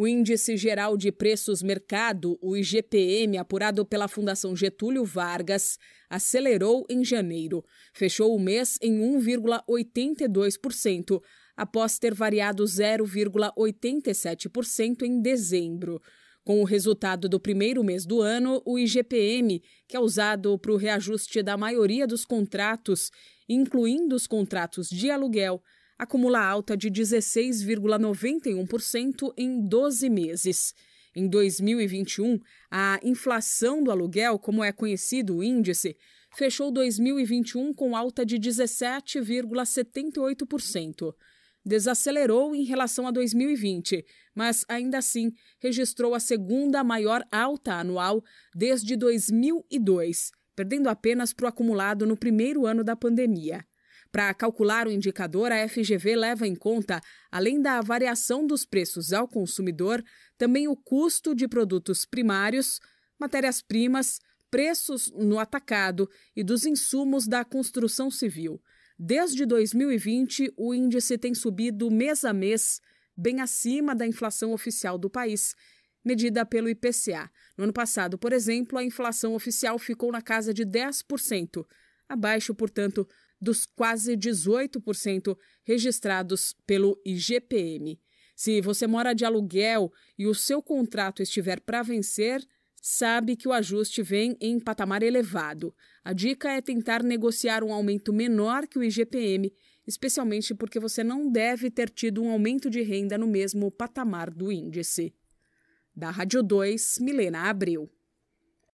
O Índice Geral de Preços Mercado, o IGPM, apurado pela Fundação Getúlio Vargas, acelerou em janeiro. Fechou o mês em 1,82%, após ter variado 0,87% em dezembro. Com o resultado do primeiro mês do ano, o IGPM, que é usado para o reajuste da maioria dos contratos, incluindo os contratos de aluguel, acumula alta de 16,91% em 12 meses. Em 2021, a inflação do aluguel, como é conhecido o índice, fechou 2021 com alta de 17,78%. Desacelerou em relação a 2020, mas ainda assim registrou a segunda maior alta anual desde 2002, perdendo apenas para o acumulado no primeiro ano da pandemia. Para calcular o indicador, a FGV leva em conta, além da variação dos preços ao consumidor, também o custo de produtos primários, matérias-primas, preços no atacado e dos insumos da construção civil. Desde 2020, o índice tem subido mês a mês, bem acima da inflação oficial do país, medida pelo IPCA. No ano passado, por exemplo, a inflação oficial ficou na casa de 10%, abaixo, portanto, dos quase 18% registrados pelo IGPM. Se você mora de aluguel e o seu contrato estiver para vencer, sabe que o ajuste vem em patamar elevado. A dica é tentar negociar um aumento menor que o IGPM, especialmente porque você não deve ter tido um aumento de renda no mesmo patamar do índice. Da Rádio 2, Milena Abreu.